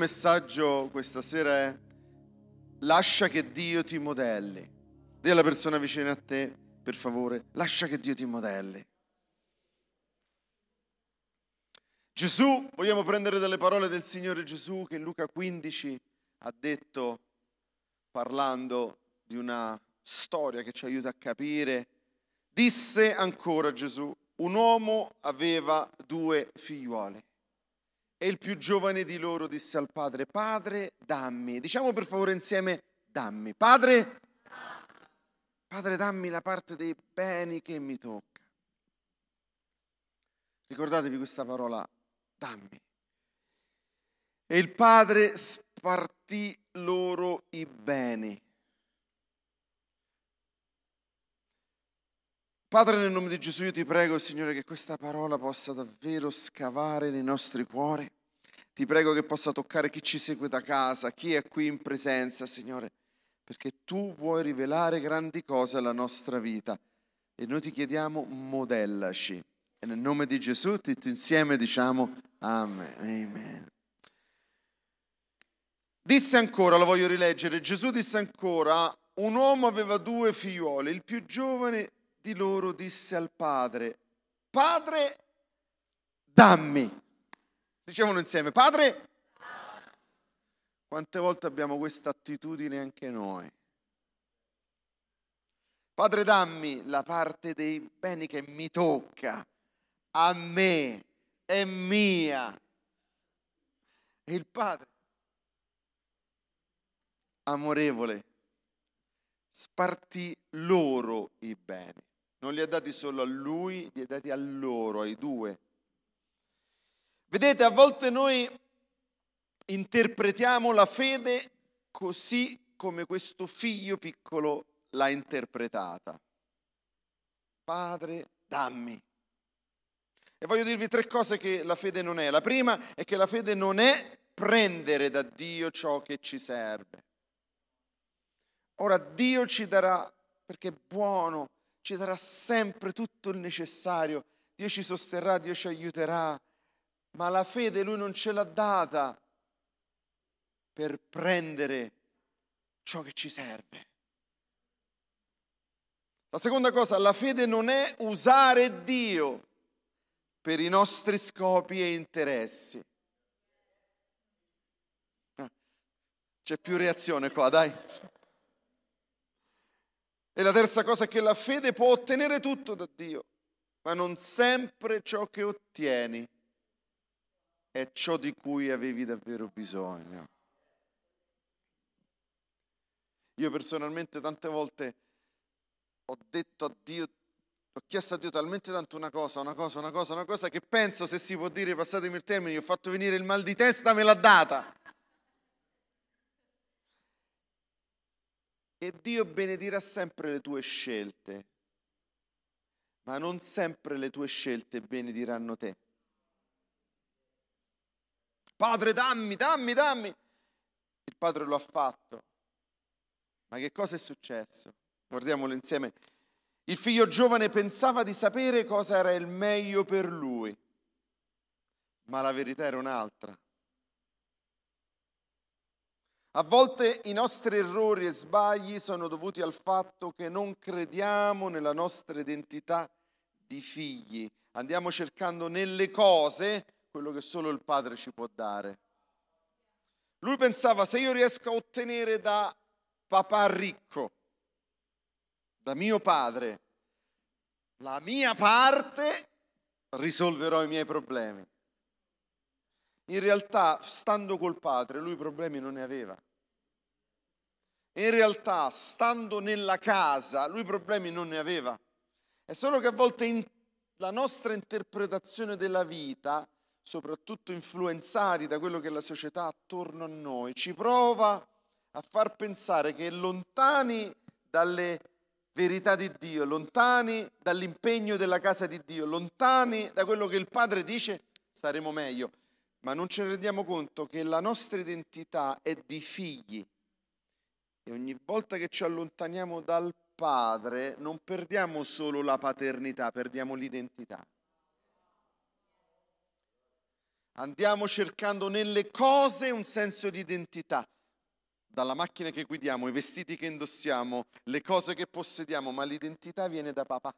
messaggio questa sera è lascia che Dio ti modelli. Dì alla persona vicina a te, per favore, lascia che Dio ti modelli. Gesù, vogliamo prendere dalle parole del Signore Gesù che in Luca 15 ha detto, parlando di una storia che ci aiuta a capire, disse ancora Gesù, un uomo aveva due figliuoli. E il più giovane di loro disse al padre, padre dammi, diciamo per favore insieme, dammi, padre, padre dammi la parte dei beni che mi tocca. Ricordatevi questa parola, dammi. E il padre spartì loro i beni Padre, nel nome di Gesù, io ti prego, Signore, che questa parola possa davvero scavare nei nostri cuori. Ti prego che possa toccare chi ci segue da casa, chi è qui in presenza, Signore, perché tu vuoi rivelare grandi cose alla nostra vita. E noi ti chiediamo, modellaci. E nel nome di Gesù, tutti insieme diciamo Amen. Amen. Disse ancora, lo voglio rileggere, Gesù disse ancora, un uomo aveva due figlioli, il più giovane di loro disse al padre, Padre, dammi. Dicevano insieme, Padre, quante volte abbiamo questa attitudine anche noi? Padre, dammi la parte dei beni che mi tocca, a me, è mia. E il Padre, amorevole, spartì loro i beni. Non li ha dati solo a lui, li ha dati a loro, ai due. Vedete, a volte noi interpretiamo la fede così come questo figlio piccolo l'ha interpretata. Padre, dammi. E voglio dirvi tre cose che la fede non è. La prima è che la fede non è prendere da Dio ciò che ci serve. Ora Dio ci darà perché è buono, ci darà sempre tutto il necessario, Dio ci sosterrà, Dio ci aiuterà, ma la fede lui non ce l'ha data per prendere ciò che ci serve. La seconda cosa, la fede non è usare Dio per i nostri scopi e interessi. Ah, c'è più reazione qua, dai. E la terza cosa è che la fede può ottenere tutto da Dio, ma non sempre ciò che ottieni è ciò di cui avevi davvero bisogno. Io personalmente tante volte ho detto a Dio, ho chiesto a Dio talmente tanto una cosa, una cosa, una cosa, una cosa, che penso, se si può dire, passatemi il termine, gli ho fatto venire il mal di testa, me l'ha data. E Dio benedirà sempre le tue scelte, ma non sempre le tue scelte benediranno te. Padre, dammi, dammi, dammi. Il padre lo ha fatto. Ma che cosa è successo? Guardiamolo insieme. Il figlio giovane pensava di sapere cosa era il meglio per lui, ma la verità era un'altra. A volte i nostri errori e sbagli sono dovuti al fatto che non crediamo nella nostra identità di figli. Andiamo cercando nelle cose quello che solo il Padre ci può dare. Lui pensava se io riesco a ottenere da papà ricco, da mio padre, la mia parte, risolverò i miei problemi in realtà, stando col padre, lui problemi non ne aveva. In realtà, stando nella casa, lui problemi non ne aveva. È solo che a volte in, la nostra interpretazione della vita, soprattutto influenzati da quello che è la società attorno a noi, ci prova a far pensare che lontani dalle verità di Dio, lontani dall'impegno della casa di Dio, lontani da quello che il Padre dice, staremo meglio ma non ci rendiamo conto che la nostra identità è di figli e ogni volta che ci allontaniamo dal Padre non perdiamo solo la paternità, perdiamo l'identità. Andiamo cercando nelle cose un senso di identità, dalla macchina che guidiamo, i vestiti che indossiamo, le cose che possediamo, ma l'identità viene da papà.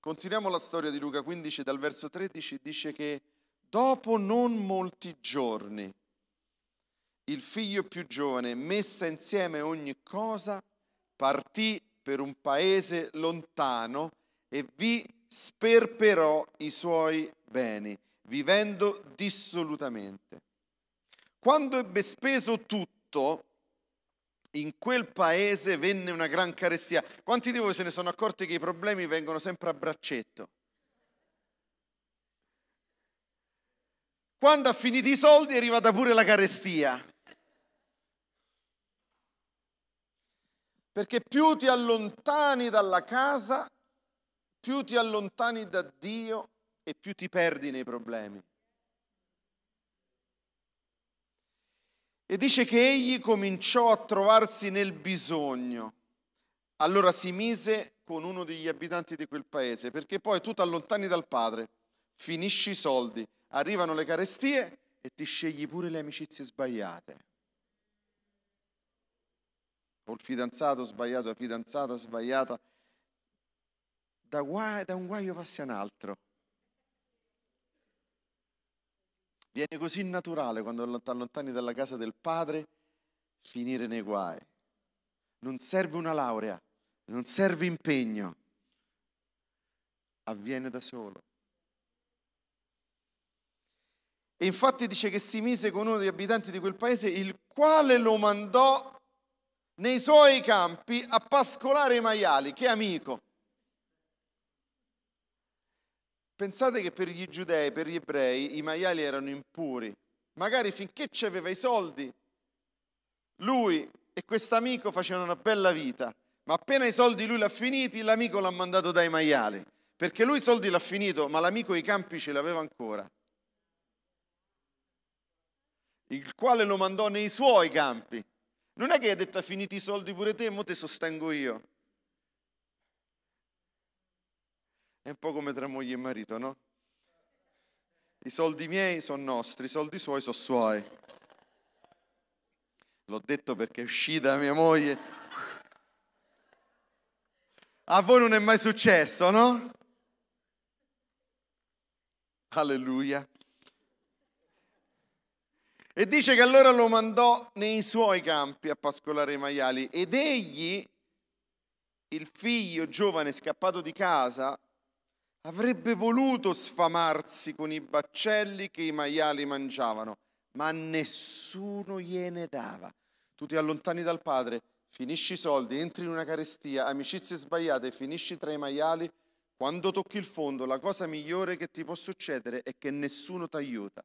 Continuiamo la storia di Luca 15 dal verso 13, dice che dopo non molti giorni il figlio più giovane, messa insieme ogni cosa, partì per un paese lontano e vi sperperò i suoi beni, vivendo dissolutamente. Quando ebbe speso tutto, in quel paese venne una gran carestia. Quanti di voi se ne sono accorti che i problemi vengono sempre a braccetto? Quando ha finito i soldi è arrivata pure la carestia. Perché più ti allontani dalla casa, più ti allontani da Dio e più ti perdi nei problemi. E dice che egli cominciò a trovarsi nel bisogno. Allora si mise con uno degli abitanti di quel paese, perché poi tu ti allontani dal padre, finisci i soldi, arrivano le carestie e ti scegli pure le amicizie sbagliate. O il fidanzato sbagliato, la fidanzata sbagliata. Da, guai, da un guaio passi a un altro. Viene così naturale quando ti allontani dalla casa del Padre finire nei guai. Non serve una laurea, non serve impegno. Avviene da solo. E infatti dice che si mise con uno degli abitanti di quel paese, il quale lo mandò nei suoi campi a pascolare i maiali. Che amico! Pensate che per gli giudei, per gli ebrei, i maiali erano impuri. Magari finché ci aveva i soldi, lui e quest'amico facevano una bella vita, ma appena i soldi lui l'ha finiti, l'amico l'ha mandato dai maiali, perché lui i soldi l'ha finito, ma l'amico i campi ce l'aveva ancora, il quale lo mandò nei suoi campi. Non è che gli ha detto ha finito i soldi pure te, mo te sostengo io. È un po' come tra moglie e marito, no? I soldi miei sono nostri, i soldi suoi sono suoi. L'ho detto perché è uscita mia moglie. A voi non è mai successo, no? Alleluia. E dice che allora lo mandò nei suoi campi a pascolare i maiali ed egli, il figlio giovane scappato di casa, Avrebbe voluto sfamarsi con i baccelli che i maiali mangiavano, ma nessuno gliene dava. Tu ti allontani dal padre, finisci i soldi, entri in una carestia, amicizie sbagliate, finisci tra i maiali. Quando tocchi il fondo, la cosa migliore che ti può succedere è che nessuno ti aiuta.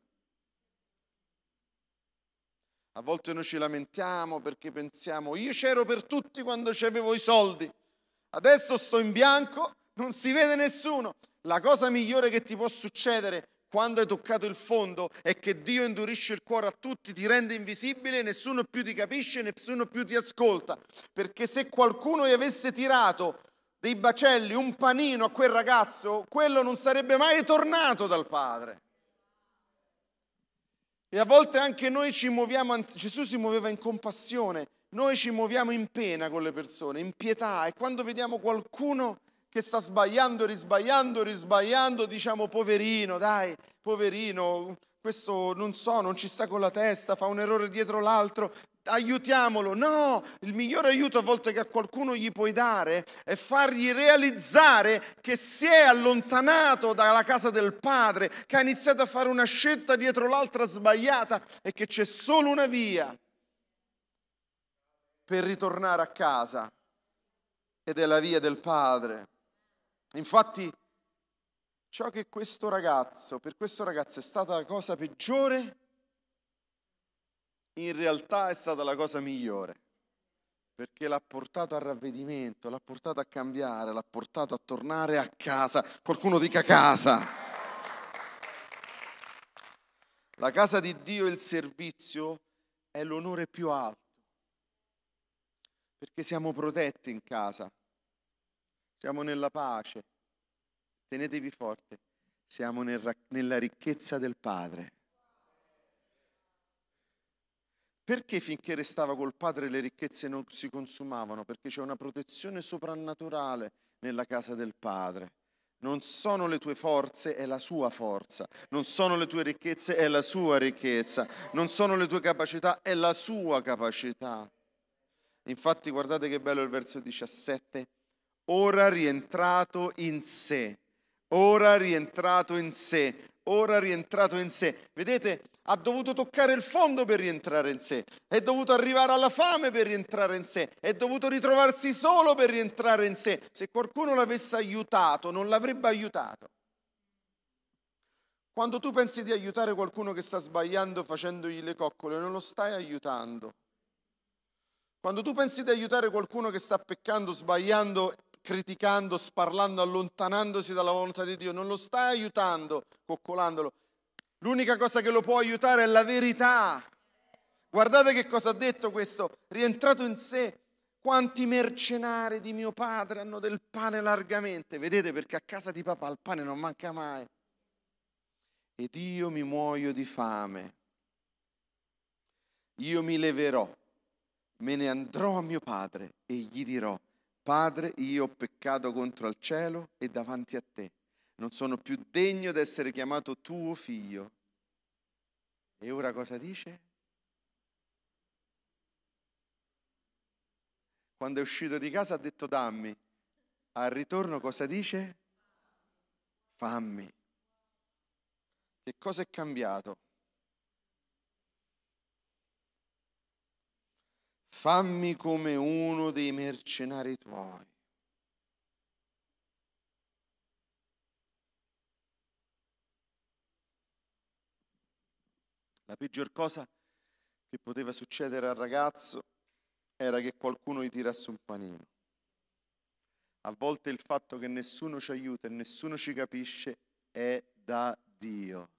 A volte noi ci lamentiamo perché pensiamo, io c'ero per tutti quando c'avevo i soldi, adesso sto in bianco non si vede nessuno. La cosa migliore che ti può succedere quando hai toccato il fondo è che Dio indurisce il cuore a tutti, ti rende invisibile, nessuno più ti capisce, nessuno più ti ascolta. Perché se qualcuno gli avesse tirato dei bacelli, un panino a quel ragazzo, quello non sarebbe mai tornato dal padre. E a volte anche noi ci muoviamo, anzi, Gesù si muoveva in compassione, noi ci muoviamo in pena con le persone, in pietà e quando vediamo qualcuno che sta sbagliando, risbagliando, risbagliando, diciamo poverino, dai, poverino, questo non so, non ci sta con la testa, fa un errore dietro l'altro, aiutiamolo. No, il migliore aiuto a volte che a qualcuno gli puoi dare è fargli realizzare che si è allontanato dalla casa del padre, che ha iniziato a fare una scelta dietro l'altra sbagliata e che c'è solo una via per ritornare a casa ed è la via del padre. Infatti, ciò che questo ragazzo, per questo ragazzo è stata la cosa peggiore, in realtà è stata la cosa migliore, perché l'ha portato al ravvedimento, l'ha portato a cambiare, l'ha portato a tornare a casa. Qualcuno dica casa. La casa di Dio e il servizio è l'onore più alto, perché siamo protetti in casa, siamo nella pace, tenetevi forte, siamo nel, nella ricchezza del Padre. Perché finché restava col padre le ricchezze non si consumavano? Perché c'è una protezione soprannaturale nella casa del padre. Non sono le tue forze, è la sua forza. Non sono le tue ricchezze, è la sua ricchezza. Non sono le tue capacità, è la sua capacità. Infatti guardate che bello il verso 17 ora rientrato in sé, ora rientrato in sé, ora rientrato in sé. Vedete, ha dovuto toccare il fondo per rientrare in sé, è dovuto arrivare alla fame per rientrare in sé, è dovuto ritrovarsi solo per rientrare in sé. Se qualcuno l'avesse aiutato, non l'avrebbe aiutato. Quando tu pensi di aiutare qualcuno che sta sbagliando facendogli le coccole, non lo stai aiutando. Quando tu pensi di aiutare qualcuno che sta peccando, sbagliando criticando, sparlando, allontanandosi dalla volontà di Dio, non lo sta aiutando, coccolandolo. L'unica cosa che lo può aiutare è la verità. Guardate che cosa ha detto questo, rientrato in sé. Quanti mercenari di mio padre hanno del pane largamente. Vedete perché a casa di papà il pane non manca mai. Ed io mi muoio di fame. Io mi leverò, me ne andrò a mio padre e gli dirò, Padre, io ho peccato contro il cielo e davanti a te. Non sono più degno di essere chiamato tuo figlio. E ora cosa dice? Quando è uscito di casa ha detto dammi. Al ritorno cosa dice? Fammi. Che cosa è cambiato? fammi come uno dei mercenari tuoi. La peggior cosa che poteva succedere al ragazzo era che qualcuno gli tirasse un panino. A volte il fatto che nessuno ci aiuta e nessuno ci capisce è da Dio.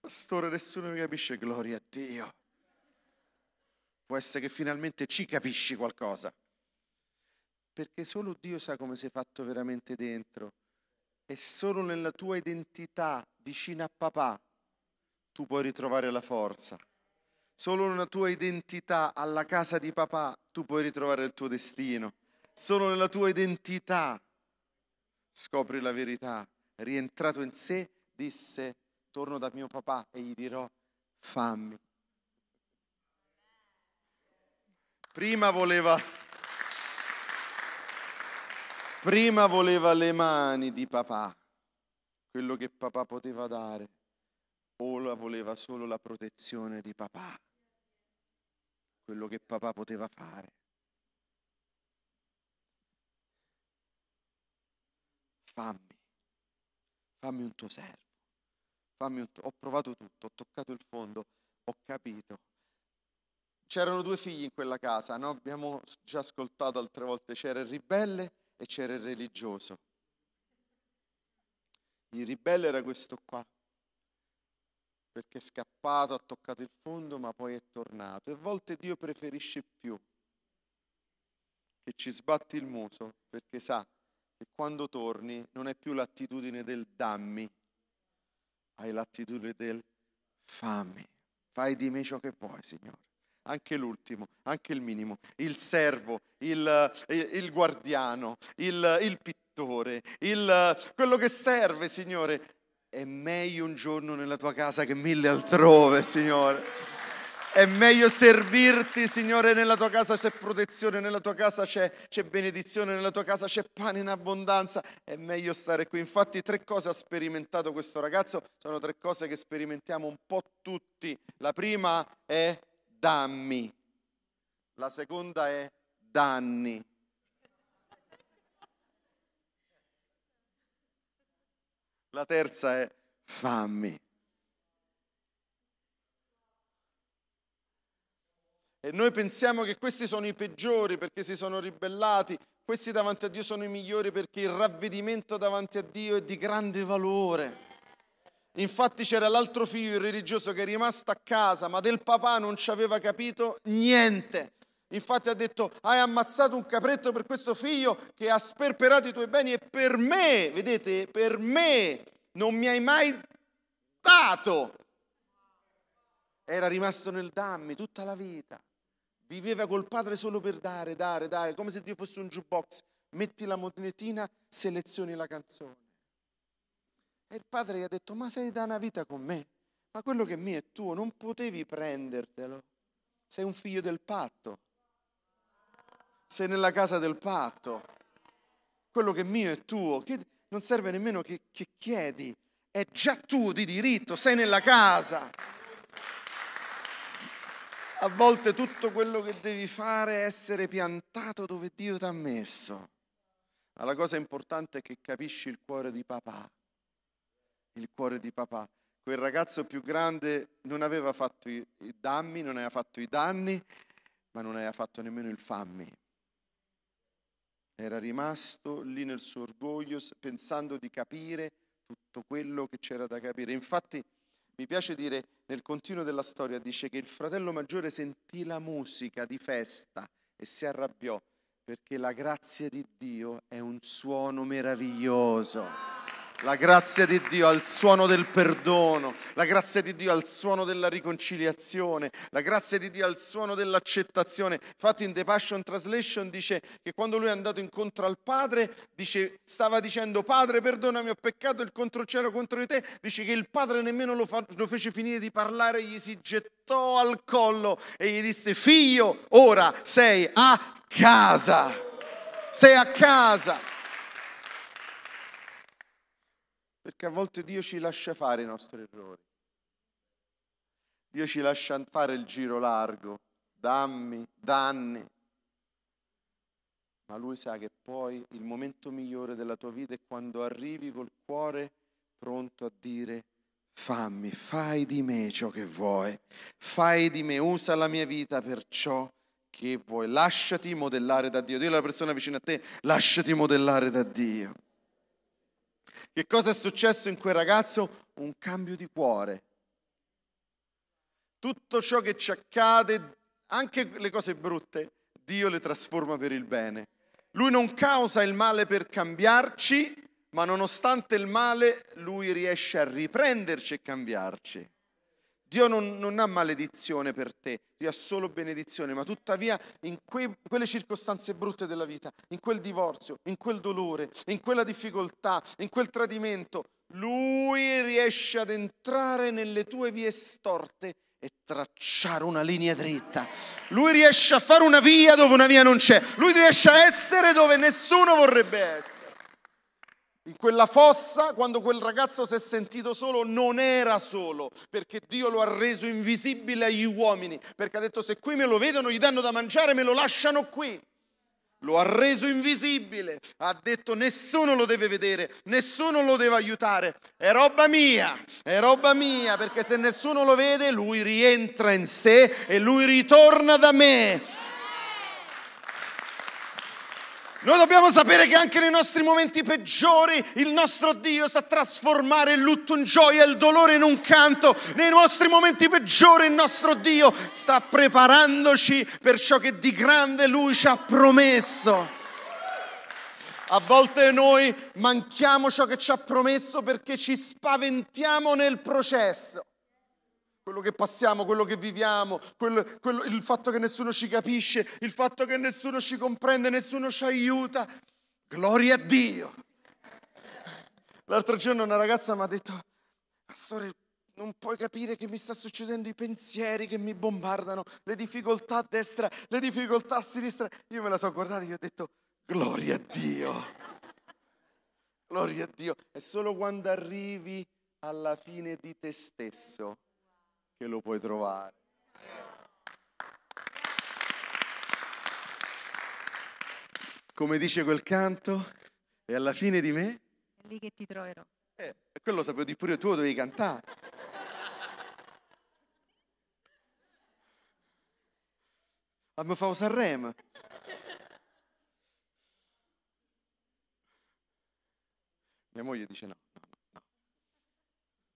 Pastore, nessuno mi capisce, gloria a Dio può essere che finalmente ci capisci qualcosa. Perché solo Dio sa come sei fatto veramente dentro. E solo nella tua identità vicina a papà tu puoi ritrovare la forza. Solo nella tua identità alla casa di papà tu puoi ritrovare il tuo destino. Solo nella tua identità scopri la verità. Rientrato in sé disse, torno da mio papà e gli dirò, fammi Prima voleva, prima voleva le mani di papà, quello che papà poteva dare, ora voleva solo la protezione di papà, quello che papà poteva fare. Fammi, fammi un tuo servo, fammi un tuo... ho provato tutto, ho toccato il fondo, ho capito, C'erano due figli in quella casa, no? abbiamo già ascoltato altre volte, c'era il ribelle e c'era il religioso. Il ribelle era questo qua, perché è scappato, ha toccato il fondo, ma poi è tornato. E a volte Dio preferisce più che ci sbatti il muso, perché sa che quando torni non è più l'attitudine del dammi, hai l'attitudine del fammi, fai di me ciò che vuoi, Signore anche l'ultimo, anche il minimo, il servo, il, eh, il guardiano, il, eh, il pittore, il, eh, quello che serve, Signore. È meglio un giorno nella tua casa che mille altrove, Signore. È meglio servirti, Signore, nella tua casa c'è protezione, nella tua casa c'è, c'è, benedizione, nella tua casa c'è pane in abbondanza. È meglio stare qui. Infatti tre cose ha sperimentato questo ragazzo, sono tre cose che sperimentiamo un po' tutti. La prima è dammi. La seconda è danni. La terza è fammi. E noi pensiamo che questi sono i peggiori perché si sono ribellati, questi davanti a Dio sono i migliori perché il ravvedimento davanti a Dio è di grande valore. Infatti c'era l'altro figlio, il religioso, che è rimasto a casa, ma del papà non ci aveva capito niente. Infatti ha detto, hai ammazzato un capretto per questo figlio che ha sperperato i tuoi beni e per me, vedete, per me non mi hai mai dato. Era rimasto nel dammi tutta la vita. Viveva col padre solo per dare, dare, dare, come se Dio fosse un jukebox. Metti la monetina, selezioni la canzone. E il padre gli ha detto, ma sei da una vita con me, ma quello che è mio è tuo, non potevi prendertelo. Sei un figlio del patto. Sei nella casa del patto. Quello che è mio è tuo. Che, non serve nemmeno che, che chiedi. È già tuo di diritto, sei nella casa. A volte tutto quello che devi fare è essere piantato dove Dio ti ha messo. Ma la cosa importante è che capisci il cuore di papà il cuore di papà. Quel ragazzo più grande non aveva fatto i danni, non aveva fatto i danni, ma non aveva fatto nemmeno il fammi. Era rimasto lì nel suo orgoglio pensando di capire tutto quello che c'era da capire. Infatti mi piace dire nel continuo della storia dice che il fratello maggiore sentì la musica di festa e si arrabbiò perché la grazia di Dio è un suono meraviglioso. La grazia di Dio al suono del perdono, la grazia di Dio al suono della riconciliazione, la grazia di Dio al suono dell'accettazione. Infatti in The Passion Translation dice che quando lui è andato incontro al padre, dice, stava dicendo padre perdonami ho peccato il controcielo contro di te, dice che il padre nemmeno lo, fa, lo fece finire di parlare, gli si gettò al collo e gli disse figlio ora sei a casa, sei a casa. Perché a volte Dio ci lascia fare i nostri errori. Dio ci lascia fare il giro largo, dammi, danni. Ma lui sa che poi il momento migliore della tua vita è quando arrivi col cuore pronto a dire fammi, fai di me ciò che vuoi, fai di me, usa la mia vita per ciò che vuoi, lasciati modellare da Dio. Dio è la persona vicino a te, lasciati modellare da Dio. Che cosa è successo in quel ragazzo? Un cambio di cuore. Tutto ciò che ci accade, anche le cose brutte, Dio le trasforma per il bene. Lui non causa il male per cambiarci, ma nonostante il male, lui riesce a riprenderci e cambiarci. Dio non, non, ha maledizione per te, Dio ha solo benedizione, ma tuttavia in que, quelle circostanze brutte della vita, in quel divorzio, in quel dolore, in quella difficoltà, in quel tradimento, Lui riesce ad entrare nelle tue vie storte e tracciare una linea dritta. Lui riesce a fare una via dove una via non c'è, Lui riesce a essere dove nessuno vorrebbe essere. In quella fossa, quando quel ragazzo si è sentito solo, non era solo, perché Dio lo ha reso invisibile agli uomini, perché ha detto se qui me lo vedono, gli danno da mangiare, me lo lasciano qui. Lo ha reso invisibile, ha detto nessuno lo deve vedere, nessuno lo deve aiutare, è roba mia, è roba mia, perché se nessuno lo vede, lui rientra in sé e lui ritorna da me noi dobbiamo sapere che anche nei nostri momenti peggiori il nostro Dio sa trasformare il lutto in gioia, e il dolore in un canto. Nei nostri momenti peggiori il nostro Dio sta preparandoci per ciò che di grande Lui ci ha promesso. A volte noi manchiamo ciò che ci ha promesso perché ci spaventiamo nel processo quello che passiamo, quello che viviamo, quello, quello, il fatto che nessuno ci capisce, il fatto che nessuno ci comprende, nessuno ci aiuta. Gloria a Dio. L'altro giorno una ragazza mi ha detto, pastore, non puoi capire che mi sta succedendo i pensieri che mi bombardano, le difficoltà a destra, le difficoltà a sinistra. Io me la sono guardata e gli ho detto, gloria a Dio. Gloria a Dio. È solo quando arrivi alla fine di te stesso che lo puoi trovare. Come dice quel canto, e alla fine di me? È lì che ti troverò. Eh, quello sapevo di pure tu, lo devi cantare. Abbiamo ah, fatto Sanremo. Mia moglie dice no, no, no.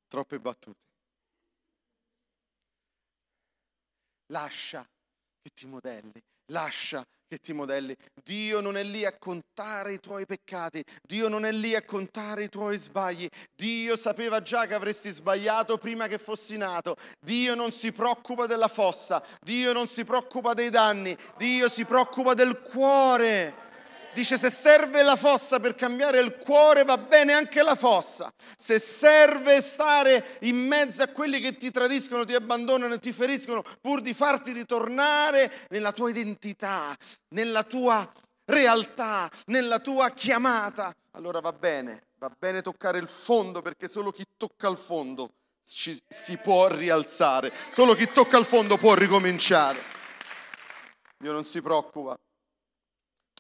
Troppe battute. lascia che ti modelli, lascia che ti modelli. Dio non è lì a contare i tuoi peccati, Dio non è lì a contare i tuoi sbagli. Dio sapeva già che avresti sbagliato prima che fossi nato. Dio non si preoccupa della fossa, Dio non si preoccupa dei danni, Dio si preoccupa del cuore. Dice se serve la fossa per cambiare il cuore va bene anche la fossa. Se serve stare in mezzo a quelli che ti tradiscono, ti abbandonano e ti feriscono pur di farti ritornare nella tua identità, nella tua realtà, nella tua chiamata, allora va bene, va bene toccare il fondo perché solo chi tocca il fondo ci, si può rialzare, solo chi tocca il fondo può ricominciare. Dio non si preoccupa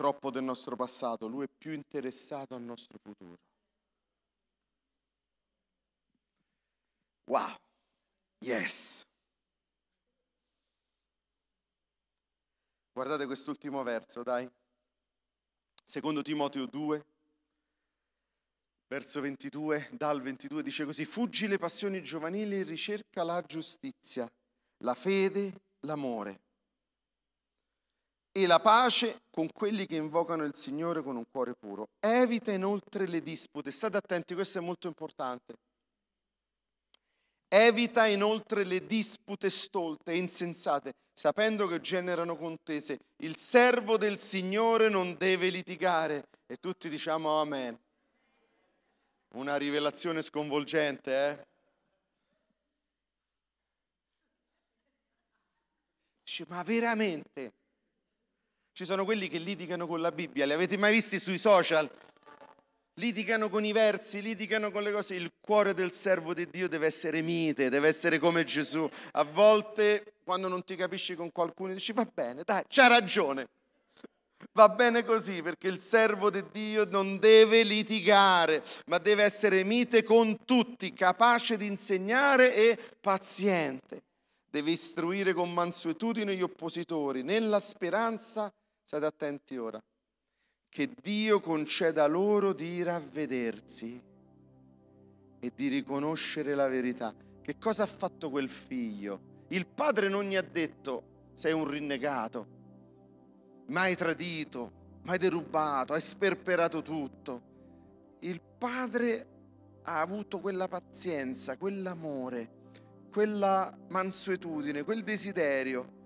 troppo del nostro passato, lui è più interessato al nostro futuro. Wow, yes. Guardate quest'ultimo verso, dai. Secondo Timoteo 2, verso 22, dal 22 dice così, fuggi le passioni giovanili e ricerca la giustizia, la fede, l'amore e la pace con quelli che invocano il Signore con un cuore puro. Evita inoltre le dispute. State attenti, questo è molto importante. Evita inoltre le dispute stolte e insensate, sapendo che generano contese. Il servo del Signore non deve litigare. E tutti diciamo Amen. Una rivelazione sconvolgente, eh? Dice, ma veramente? Ci sono quelli che litigano con la Bibbia, li avete mai visti sui social? Litigano con i versi, litigano con le cose. Il cuore del servo di Dio deve essere mite, deve essere come Gesù. A volte, quando non ti capisci con qualcuno, dici va bene, dai, c'ha ragione. Va bene così perché il servo di Dio non deve litigare, ma deve essere mite con tutti, capace di insegnare e paziente. Deve istruire con mansuetudine gli oppositori nella speranza State attenti ora. Che Dio conceda loro di ravvedersi e di riconoscere la verità. Che cosa ha fatto quel figlio? Il padre non gli ha detto sei un rinnegato, mai tradito, mai derubato, hai sperperato tutto. Il padre ha avuto quella pazienza, quell'amore, quella mansuetudine, quel desiderio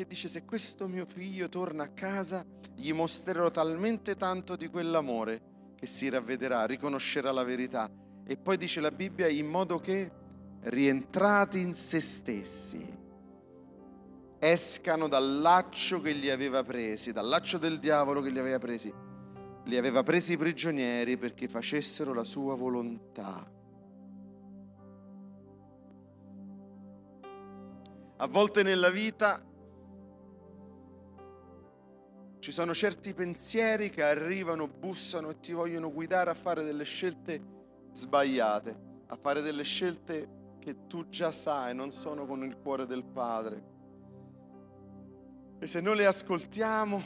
davanti dice se questo mio figlio torna a casa gli mostrerò talmente tanto di quell'amore che si ravvederà, riconoscerà la verità. E poi dice la Bibbia in modo che rientrati in se stessi escano dal laccio che li aveva presi, dal laccio del diavolo che li aveva presi. Li aveva presi prigionieri perché facessero la sua volontà. A volte nella vita ci sono certi pensieri che arrivano, bussano e ti vogliono guidare a fare delle scelte sbagliate, a fare delle scelte che tu già sai non sono con il cuore del Padre. E se noi le ascoltiamo,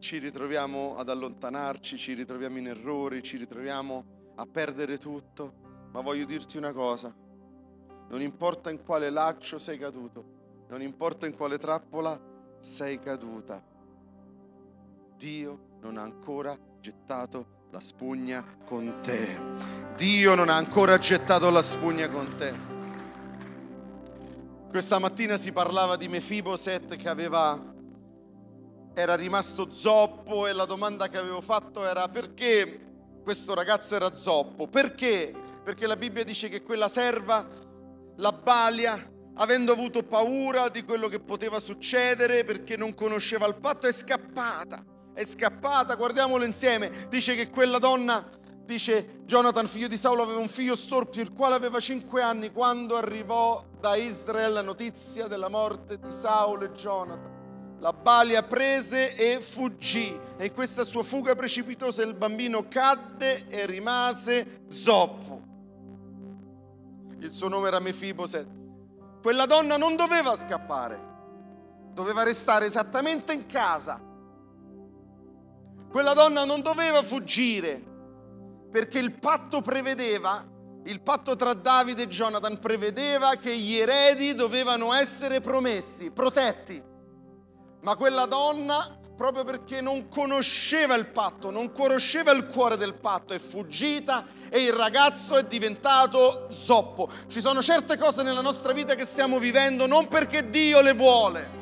ci ritroviamo ad allontanarci, ci ritroviamo in errori, ci ritroviamo a perdere tutto. Ma voglio dirti una cosa, non importa in quale laccio sei caduto, non importa in quale trappola sei caduta Dio non ha ancora gettato la spugna con te. Dio non ha ancora gettato la spugna con te. Questa mattina si parlava di Mefiboset che aveva era rimasto zoppo e la domanda che avevo fatto era perché questo ragazzo era zoppo? Perché? Perché la Bibbia dice che quella serva la balia avendo avuto paura di quello che poteva succedere perché non conosceva il patto è scappata è scappata, guardiamolo insieme, dice che quella donna, dice Jonathan, figlio di Saulo, aveva un figlio storpio, il quale aveva cinque anni quando arrivò da Israele la notizia della morte di Saulo e Jonathan. La balia prese e fuggì e in questa sua fuga precipitosa il bambino cadde e rimase zoppo. Il suo nome era Mefiboset. Quella donna non doveva scappare, doveva restare esattamente in casa quella donna non doveva fuggire perché il patto prevedeva, il patto tra Davide e Jonathan prevedeva che gli eredi dovevano essere promessi, protetti. Ma quella donna, proprio perché non conosceva il patto, non conosceva il cuore del patto, è fuggita e il ragazzo è diventato zoppo. Ci sono certe cose nella nostra vita che stiamo vivendo non perché Dio le vuole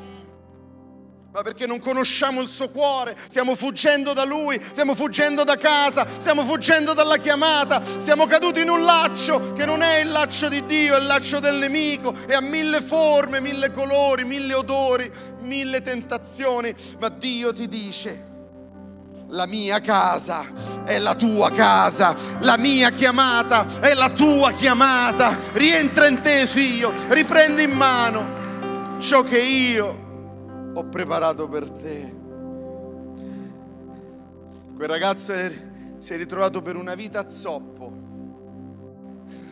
ma perché non conosciamo il suo cuore, stiamo fuggendo da lui, stiamo fuggendo da casa, stiamo fuggendo dalla chiamata, siamo caduti in un laccio che non è il laccio di Dio, è il laccio del nemico e ha mille forme, mille colori, mille odori, mille tentazioni, ma Dio ti dice... La mia casa è la tua casa, la mia chiamata è la tua chiamata. Rientra in te, figlio, riprendi in mano ciò che io ho preparato per te. Quel ragazzo si è ritrovato per una vita a zoppo.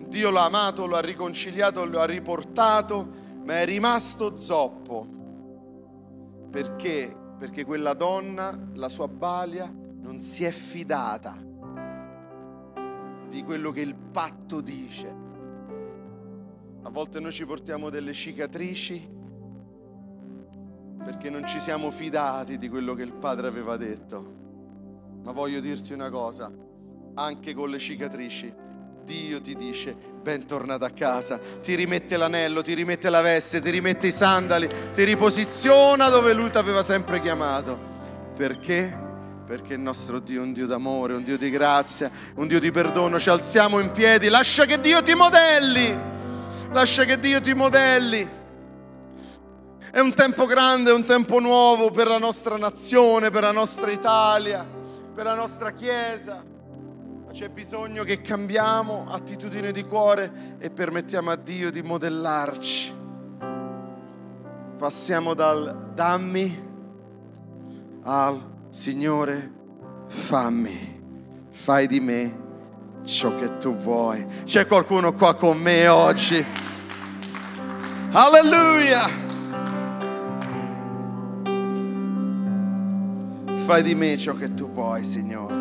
Dio l'ha amato, lo ha riconciliato, lo ha riportato, ma è rimasto zoppo. Perché? Perché quella donna, la sua balia, non si è fidata di quello che il patto dice. A volte noi ci portiamo delle cicatrici perché non ci siamo fidati di quello che il padre aveva detto. Ma voglio dirti una cosa, anche con le cicatrici, Dio ti dice bentornata a casa, ti rimette l'anello, ti rimette la veste, ti rimette i sandali, ti riposiziona dove lui ti aveva sempre chiamato. Perché? Perché il nostro Dio è un Dio d'amore, un Dio di grazia, un Dio di perdono. Ci alziamo in piedi, lascia che Dio ti modelli, lascia che Dio ti modelli. È un tempo grande, è un tempo nuovo per la nostra nazione, per la nostra Italia, per la nostra Chiesa. Ma c'è bisogno che cambiamo attitudine di cuore e permettiamo a Dio di modellarci. Passiamo dal dammi al Signore fammi, fai di me ciò che tu vuoi. C'è qualcuno qua con me oggi? Alleluia! fai di me ciò che tu vuoi, Signore.